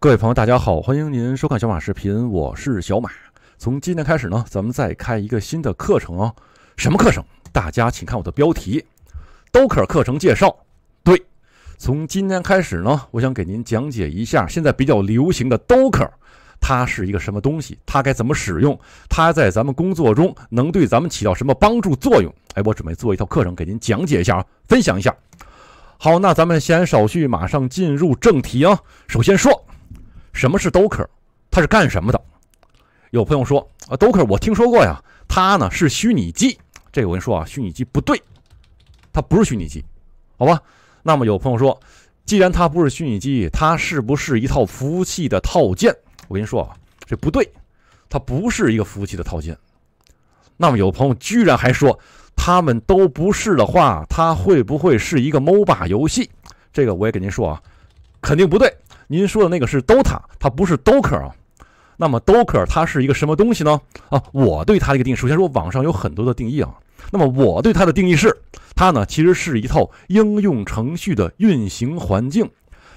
各位朋友，大家好，欢迎您收看小马视频，我是小马。从今天开始呢，咱们再开一个新的课程啊。什么课程？大家请看我的标题，Docker 课程介绍。对，从今天开始呢，我想给您讲解一下现在比较流行的 Docker，它是一个什么东西？它该怎么使用？它在咱们工作中能对咱们起到什么帮助作用？哎，我准备做一套课程给您讲解一下啊，分享一下。好，那咱们先少叙，马上进入正题啊。首先说。什么是 Docker？它是干什么的？有朋友说啊，Docker 我听说过呀，它呢是虚拟机。这个我跟你说啊，虚拟机不对，它不是虚拟机，好吧？那么有朋友说，既然它不是虚拟机，它是不是一套服务器的套件？我跟你说啊，这不对，它不是一个服务器的套件。那么有朋友居然还说，他们都不是的话，它会不会是一个 MOBA 游戏？这个我也跟您说啊，肯定不对。您说的那个是 Dota，它不是 Docker 啊。那么 Docker 它是一个什么东西呢？啊，我对它的一个定义，首先说网上有很多的定义啊。那么我对它的定义是，它呢其实是一套应用程序的运行环境，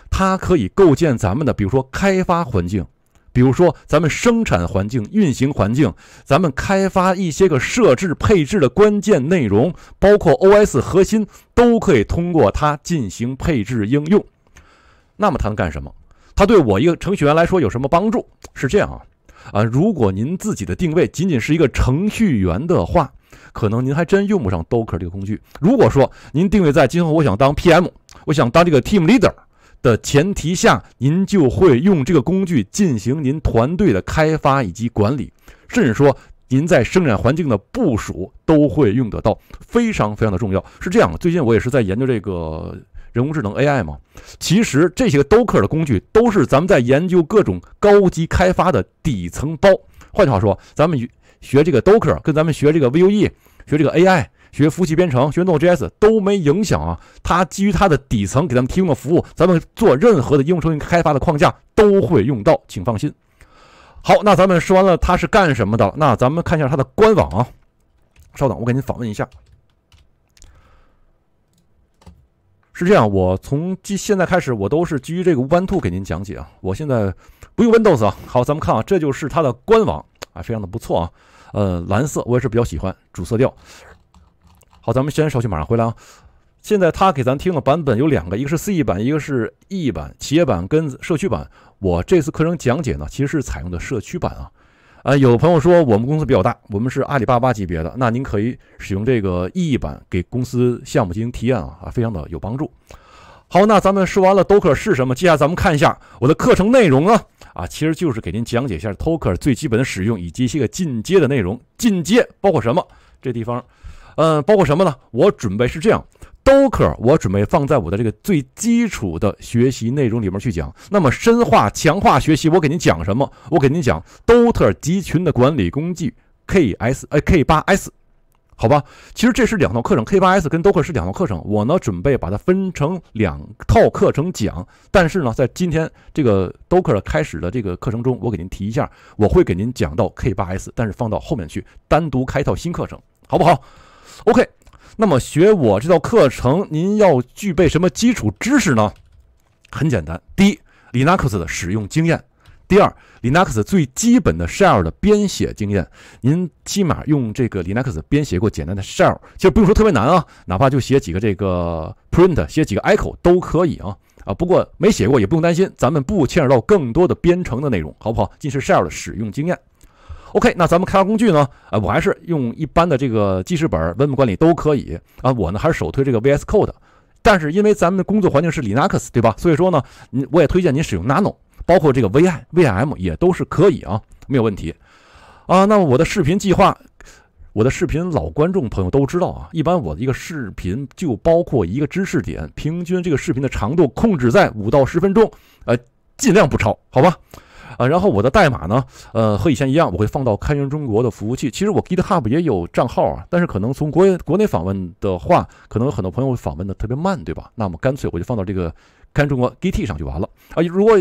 它可以构建咱们的，比如说开发环境，比如说咱们生产环境运行环境，咱们开发一些个设置配置的关键内容，包括 OS 核心都可以通过它进行配置应用。那么它能干什么？它对我一个程序员来说有什么帮助？是这样啊，啊，如果您自己的定位仅仅是一个程序员的话，可能您还真用不上 Docker 这个工具。如果说您定位在今后我想当 PM，我想当这个 Team Leader 的前提下，您就会用这个工具进行您团队的开发以及管理，甚至说您在生产环境的部署都会用得到，非常非常的重要。是这样，最近我也是在研究这个。人工智能 AI 嘛，其实这些 Docker 的工具都是咱们在研究各种高级开发的底层包。换句话说，咱们学这个 Docker，跟咱们学这个 Vue，学这个 AI，学服务器编程，学 Node.js 都没影响啊。它基于它的底层给咱们提供的服务，咱们做任何的应用程序开发的框架都会用到，请放心。好，那咱们说完了它是干什么的，那咱们看一下它的官网啊。稍等，我给您访问一下。是这样，我从基现在开始，我都是基于这个无斑兔给您讲解啊。我现在不用 Windows 啊。好，咱们看啊，这就是它的官网啊，非常的不错啊。呃，蓝色我也是比较喜欢主色调。好，咱们先稍许，马上回来啊。现在它给咱听的版本有两个，一个是 C e 版，一个是 E 版，企业版跟社区版。我这次课程讲解呢，其实是采用的社区版啊。啊，有朋友说我们公司比较大，我们是阿里巴巴级别的，那您可以使用这个 EE 版给公司项目进行提案啊，啊，非常的有帮助。好，那咱们说完了 Docker 是什么，接下来咱们看一下我的课程内容啊，啊，其实就是给您讲解一下 Docker 最基本的使用以及一些个进阶的内容。进阶包括什么？这地方，嗯，包括什么呢？我准备是这样。Docker，我准备放在我的这个最基础的学习内容里面去讲。那么深化强化学习，我给您讲什么？我给您讲 d o t a e r 集群的管理工具 k s 呃 K8s，好吧？其实这是两套课程，K8s 跟 Docker 是两套课程。我呢准备把它分成两套课程讲。但是呢，在今天这个 Docker 开始的这个课程中，我给您提一下，我会给您讲到 K8s，但是放到后面去单独开一套新课程，好不好？OK。那么学我这套课程，您要具备什么基础知识呢？很简单，第一，Linux 的使用经验；第二，Linux 最基本的 Shell 的编写经验。您起码用这个 Linux 编写过简单的 Shell，其实不用说特别难啊，哪怕就写几个这个 print，写几个 echo 都可以啊啊。不过没写过也不用担心，咱们不牵扯到更多的编程的内容，好不好？这是 Shell 的使用经验。OK，那咱们开发工具呢？呃，我还是用一般的这个记事本、文本管理都可以啊。我呢还是首推这个 VS Code 但是因为咱们的工作环境是 Linux，对吧？所以说呢，你我也推荐您使用 Nano，包括这个 VI、VM 也都是可以啊，没有问题啊。那么我的视频计划，我的视频老观众朋友都知道啊，一般我的一个视频就包括一个知识点，平均这个视频的长度控制在五到十分钟，呃，尽量不超，好吧？啊，然后我的代码呢，呃，和以前一样，我会放到开源中国的服务器。其实我 GitHub 也有账号啊，但是可能从国国内访问的话，可能有很多朋友访问的特别慢，对吧？那么干脆我就放到这个开源中国 Git 上就完了。啊，如果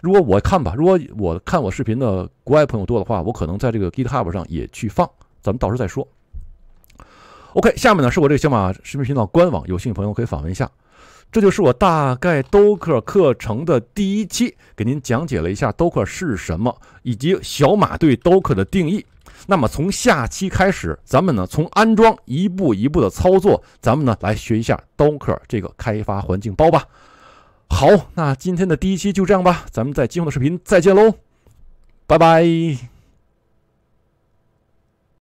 如果我看吧，如果我看我视频的国外朋友多的话，我可能在这个 GitHub 上也去放，咱们到时候再说。OK，下面呢是我这个小马视频频道官网，有兴趣朋友可以访问一下。这就是我大概 Docker 课程的第一期，给您讲解了一下 Docker 是什么，以及小马对 Docker 的定义。那么从下期开始，咱们呢从安装一步一步的操作，咱们呢来学一下 Docker 这个开发环境包吧。好，那今天的第一期就这样吧，咱们在今后的视频再见喽，拜拜。